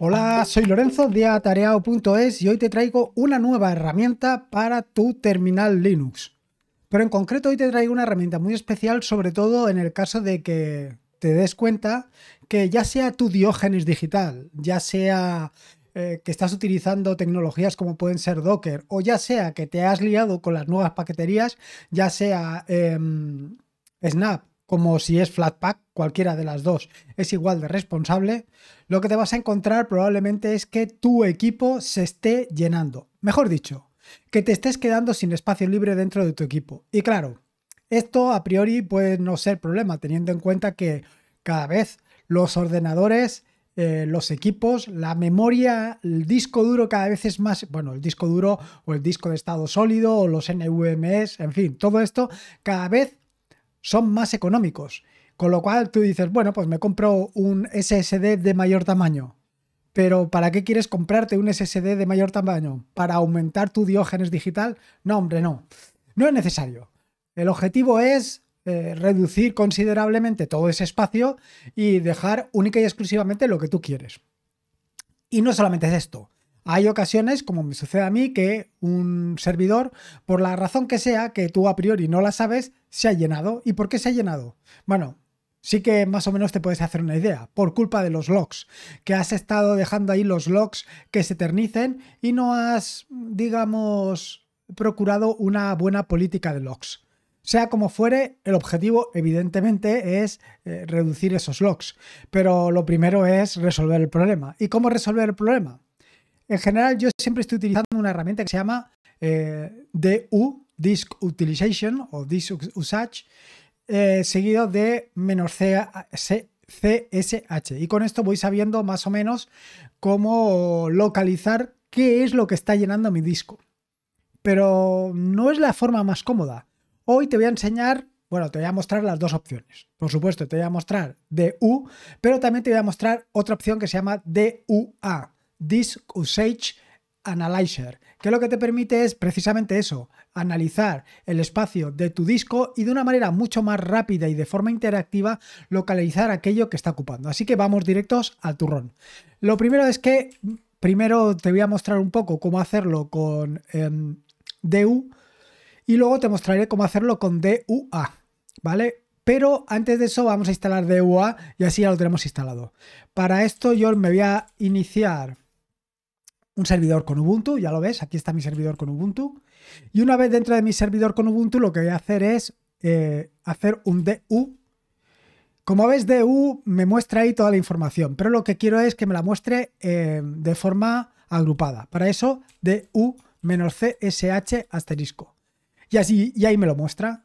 Hola, soy Lorenzo de atareado.es y hoy te traigo una nueva herramienta para tu terminal Linux. Pero en concreto hoy te traigo una herramienta muy especial, sobre todo en el caso de que te des cuenta que ya sea tu diógenes digital, ya sea eh, que estás utilizando tecnologías como pueden ser Docker, o ya sea que te has liado con las nuevas paqueterías, ya sea em, Snap como si es Flatpak, cualquiera de las dos es igual de responsable, lo que te vas a encontrar probablemente es que tu equipo se esté llenando. Mejor dicho, que te estés quedando sin espacio libre dentro de tu equipo. Y claro, esto a priori puede no ser problema, teniendo en cuenta que cada vez los ordenadores, eh, los equipos, la memoria, el disco duro cada vez es más, bueno, el disco duro o el disco de estado sólido o los NVMEs, en fin, todo esto cada vez son más económicos. Con lo cual tú dices, bueno, pues me compro un SSD de mayor tamaño. Pero ¿para qué quieres comprarte un SSD de mayor tamaño? ¿Para aumentar tu diógenes digital? No, hombre, no. No es necesario. El objetivo es eh, reducir considerablemente todo ese espacio y dejar única y exclusivamente lo que tú quieres. Y no solamente es esto. Hay ocasiones, como me sucede a mí, que un servidor, por la razón que sea, que tú a priori no la sabes, se ha llenado. ¿Y por qué se ha llenado? Bueno, sí que más o menos te puedes hacer una idea, por culpa de los logs, que has estado dejando ahí los logs que se eternicen y no has, digamos, procurado una buena política de logs. Sea como fuere, el objetivo evidentemente es eh, reducir esos logs, pero lo primero es resolver el problema. ¿Y cómo resolver el problema? En general, yo siempre estoy utilizando una herramienta que se llama eh, DU, Disk Utilization o Disk Usage, eh, seguido de menos CSH. Y con esto voy sabiendo más o menos cómo localizar qué es lo que está llenando mi disco. Pero no es la forma más cómoda. Hoy te voy a enseñar, bueno, te voy a mostrar las dos opciones. Por supuesto, te voy a mostrar DU, pero también te voy a mostrar otra opción que se llama DUA Disk Usage Analyzer, que lo que te permite es precisamente eso, analizar el espacio de tu disco y de una manera mucho más rápida y de forma interactiva localizar aquello que está ocupando. Así que vamos directos al turrón. Lo primero es que primero te voy a mostrar un poco cómo hacerlo con em, DU y luego te mostraré cómo hacerlo con DUA, ¿vale? Pero antes de eso vamos a instalar DUA y así ya lo tenemos instalado. Para esto yo me voy a iniciar un servidor con Ubuntu, ya lo ves, aquí está mi servidor con Ubuntu. Y una vez dentro de mi servidor con Ubuntu, lo que voy a hacer es eh, hacer un DU. Como ves, DU me muestra ahí toda la información, pero lo que quiero es que me la muestre eh, de forma agrupada. Para eso, DU-CSH asterisco. Y así, y ahí me lo muestra.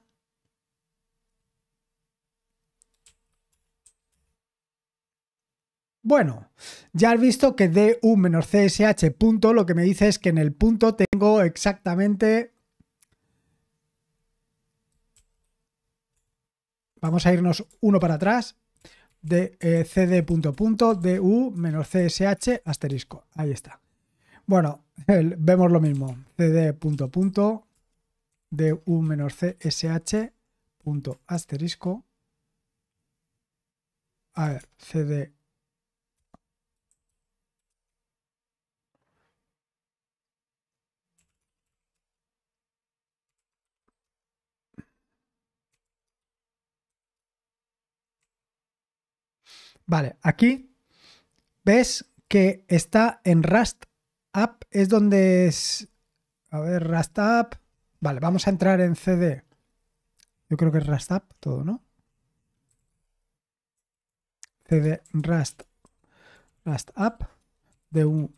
Bueno, ya has visto que du un csh punto lo que me dice es que en el punto tengo exactamente... Vamos a irnos uno para atrás. De eh, cd punto punto du csh asterisco. Ahí está. Bueno, vemos lo mismo. cd punto punto du csh punto asterisco. A ver, cd Vale, aquí ves que está en Rust App, es donde es... A ver, Rust App. Vale, vamos a entrar en CD. Yo creo que es Rust App todo, ¿no? CD Rust, Rust App, DU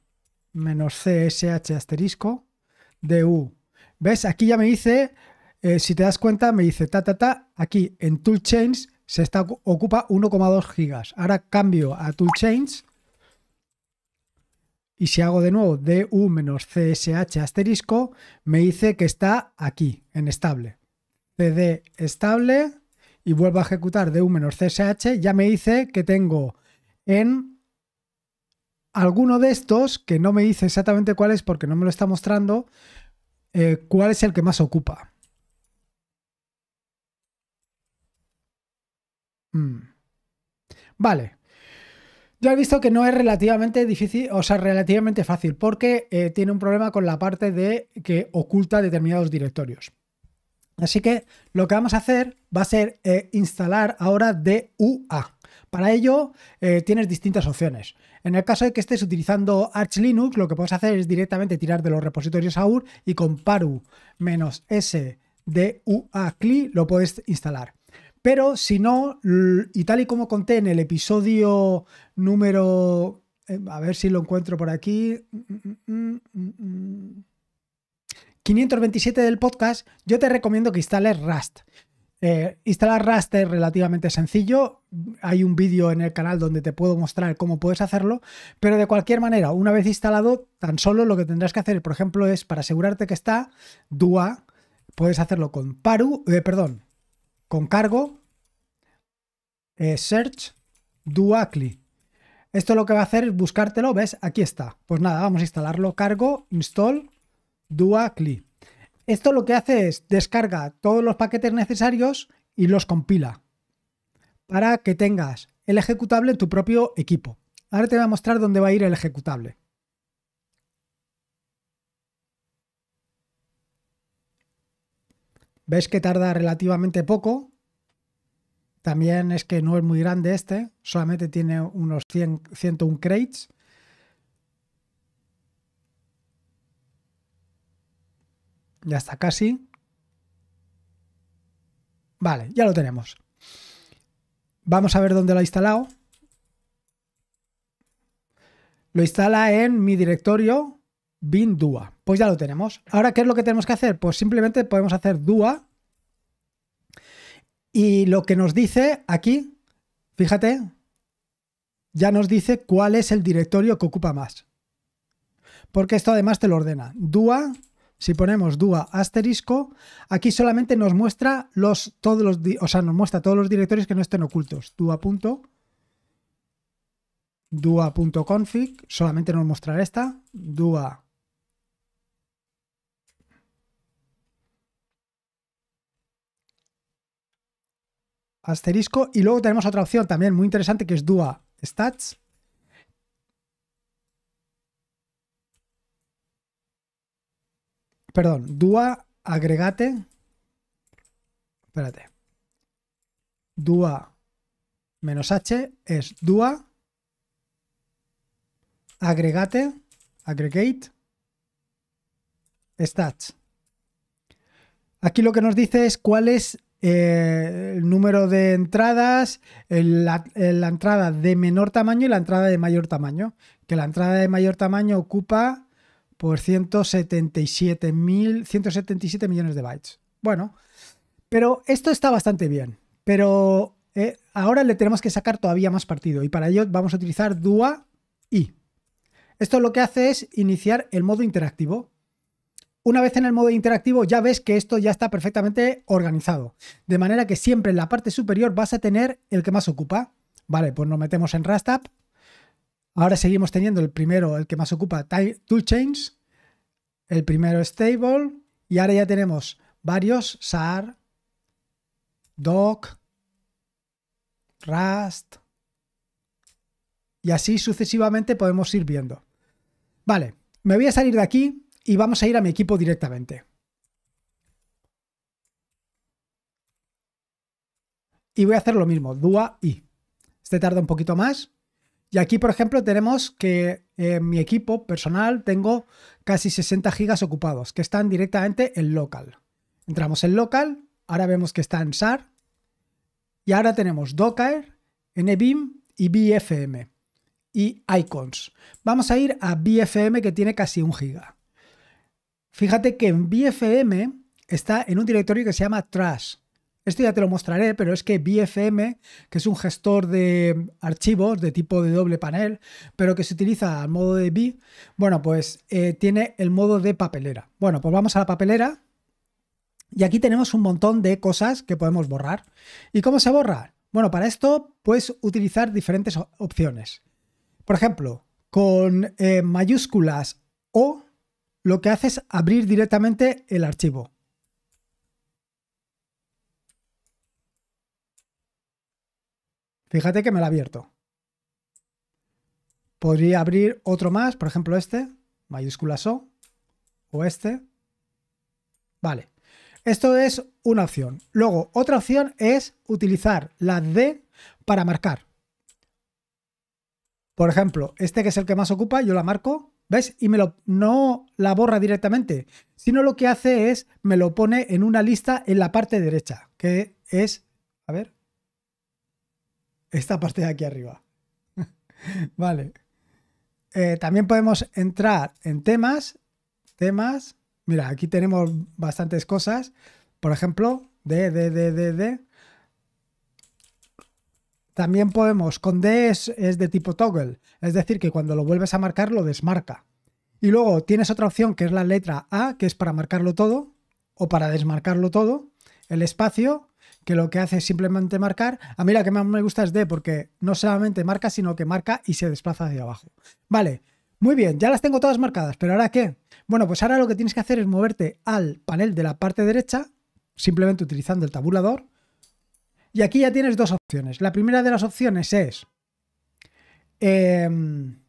menos CSH asterisco, DU. ¿Ves? Aquí ya me dice, eh, si te das cuenta, me dice ta, ta, ta. Aquí en Toolchains se está, ocupa 1,2 gigas. Ahora cambio a toolchains. Y si hago de nuevo du-csh asterisco, me dice que está aquí, en estable. cd estable y vuelvo a ejecutar du-csh, ya me dice que tengo en alguno de estos, que no me dice exactamente cuál es porque no me lo está mostrando, eh, cuál es el que más ocupa. Mm. Vale. Ya he visto que no es relativamente difícil, o sea, relativamente fácil, porque eh, tiene un problema con la parte de que oculta determinados directorios. Así que lo que vamos a hacer va a ser eh, instalar ahora DUA. Para ello eh, tienes distintas opciones. En el caso de que estés utilizando Arch Linux, lo que puedes hacer es directamente tirar de los repositorios AUR y con paru-s DUA CLI lo puedes instalar. Pero si no, y tal y como conté en el episodio número... Eh, a ver si lo encuentro por aquí. 527 del podcast, yo te recomiendo que instales Rust. Eh, instalar Rust es relativamente sencillo. Hay un vídeo en el canal donde te puedo mostrar cómo puedes hacerlo. Pero de cualquier manera, una vez instalado, tan solo lo que tendrás que hacer, por ejemplo, es para asegurarte que está DUA. Puedes hacerlo con Paru, eh, perdón, con cargo, eh, search duacli. Esto lo que va a hacer es buscártelo, ¿ves? Aquí está. Pues nada, vamos a instalarlo. Cargo install duacli. Esto lo que hace es descarga todos los paquetes necesarios y los compila para que tengas el ejecutable en tu propio equipo. Ahora te voy a mostrar dónde va a ir el ejecutable. Ves que tarda relativamente poco. También es que no es muy grande este, solamente tiene unos 100, 101 crates. Ya está casi. Vale, ya lo tenemos. Vamos a ver dónde lo ha instalado. Lo instala en mi directorio bindua pues ya lo tenemos. Ahora, ¿qué es lo que tenemos que hacer? Pues simplemente podemos hacer DUA. Y lo que nos dice aquí, fíjate, ya nos dice cuál es el directorio que ocupa más. Porque esto además te lo ordena. DUA, si ponemos DUA asterisco, aquí solamente nos muestra los, todos los, sea, nos muestra todos los directorios que no estén ocultos. DUA punto dua.config, solamente nos mostrará esta, dua asterisco. Y luego tenemos otra opción también muy interesante que es Dua Stats. Perdón, Dua agregate. Espérate. Dua menos H es Dua agregate, aggregate, stats. Aquí lo que nos dice es cuál es eh, el número de entradas, la, entrada de menor tamaño y la entrada de mayor tamaño. Que la entrada de mayor tamaño ocupa por 177, 177 millones de bytes. Bueno, pero esto está bastante bien. Pero eh, ahora le tenemos que sacar todavía más partido y para ello vamos a utilizar DUA I. Esto lo que hace es iniciar el modo interactivo. Una vez en el modo interactivo ya ves que esto ya está perfectamente organizado. De manera que siempre en la parte superior vas a tener el que más ocupa. Vale, pues nos metemos en Rastap. Ahora seguimos teniendo el primero, el que más ocupa, Toolchains. El primero Stable. Y ahora ya tenemos varios, SAR, Doc, Rust. Y así sucesivamente podemos ir viendo. Vale, me voy a salir de aquí y vamos a ir a mi equipo directamente. Y voy a hacer lo mismo, DUA I. Este tarda un poquito más. Y aquí, por ejemplo, tenemos que en eh, mi equipo personal tengo casi 60 gigas ocupados, que están directamente en local. Entramos en local, ahora vemos que está en SAR. Y ahora tenemos Docker, NBIM y BFM. Y icons. Vamos a ir a BFM que tiene casi un giga. Fíjate que en BFM está en un directorio que se llama Trash. Esto ya te lo mostraré, pero es que BFM, que es un gestor de archivos de tipo de doble panel, pero que se utiliza al modo de B, bueno, pues eh, tiene el modo de papelera. Bueno, pues vamos a la papelera y aquí tenemos un montón de cosas que podemos borrar. ¿Y cómo se borra? Bueno, para esto puedes utilizar diferentes opciones. Por ejemplo, con eh, mayúsculas O lo que hace es abrir directamente el archivo. Fíjate que me lo ha abierto. Podría abrir otro más, por ejemplo este, mayúsculas O, o este. Vale. Esto es una opción. Luego, otra opción es utilizar la D para marcar. Por ejemplo, este que es el que más ocupa, yo la marco ¿Ves? Y no la borra directamente, sino lo que hace es, me lo pone en una lista en la parte derecha, que es, a ver, esta parte de aquí arriba. vale. Eh, también podemos entrar en temas, temas. Mira, aquí tenemos bastantes cosas. Por ejemplo, de, de, de, de, de. También podemos, con D es, de tipo toggle, es decir, que cuando lo vuelves a marcar lo desmarca. Y luego tienes otra opción que es la letra A, que es para marcarlo todo o para desmarcarlo todo. El espacio, que lo que hace es simplemente marcar. A mí la que más me gusta es D, porque no solamente marca, sino que marca y se desplaza hacia abajo. Vale, muy bien, ya las tengo todas marcadas, pero ¿ahora qué? Bueno, pues ahora lo que tienes que hacer es moverte al panel de la parte derecha, simplemente utilizando el tabulador y aquí ya tienes dos opciones. La primera de las opciones es... Em,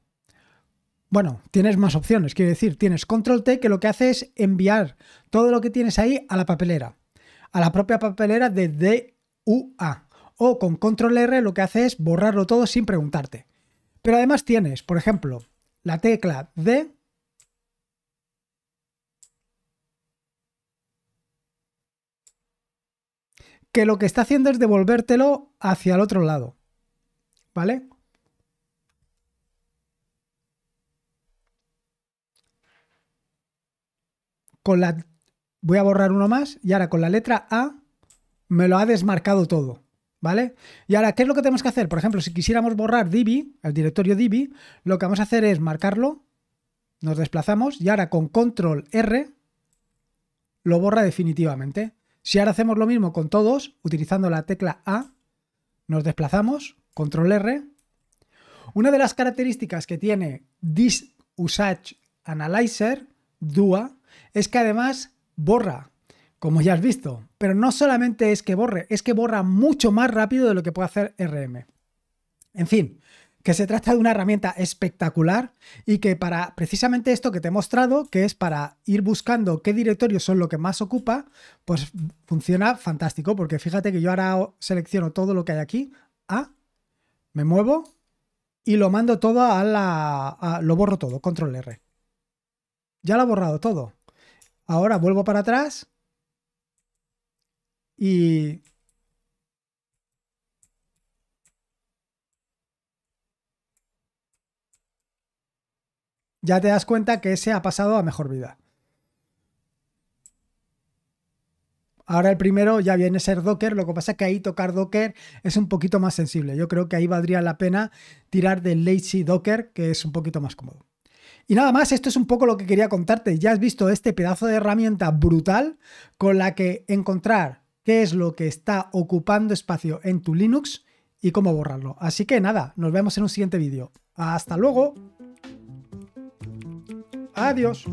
bueno, tienes más opciones, quiero decir, tienes control T que lo que hace es enviar todo lo que tienes ahí a la papelera, a la propia papelera de A. O con control R lo que hace es borrarlo todo sin preguntarte. Pero además tienes, por ejemplo, la tecla D que lo que está haciendo es devolvértelo hacia el otro lado. ¿Vale? Con la... Voy a borrar uno más y ahora con la letra A me lo ha desmarcado todo. ¿Vale? Y ahora, ¿qué es lo que tenemos que hacer? Por ejemplo, si quisiéramos borrar Divi, el directorio Divi, lo que vamos a hacer es marcarlo, nos desplazamos y ahora con control R lo borra definitivamente. Si ahora hacemos lo mismo con todos, utilizando la tecla A, nos desplazamos, control R. Una de las características que tiene This Usage Analyzer, DUA, es que además borra, como ya has visto. Pero no solamente es que borre, es que borra mucho más rápido de lo que puede hacer RM. En fin, que se trata de una herramienta espectacular y que para precisamente esto que te he mostrado, que es para ir buscando qué directorios son lo que más ocupa, pues funciona fantástico, porque fíjate que yo ahora selecciono todo lo que hay aquí, A, me muevo y lo mando todo a la... lo borro todo, control R. Ya lo ha borrado todo. Ahora vuelvo para atrás y ya te das cuenta que ese ha pasado a mejor vida. Ahora el primero ya viene a ser Docker, lo que pasa es que ahí tocar Docker es un poquito más sensible. Yo creo que ahí valdría la pena tirar del lazy Docker, que es un poquito más cómodo. Y nada más, esto es un poco lo que quería contarte. Ya has visto este pedazo de herramienta brutal con la que encontrar qué es lo que está ocupando espacio en tu Linux y cómo borrarlo. Así que nada, nos vemos en un siguiente vídeo. Hasta luego. Adiós.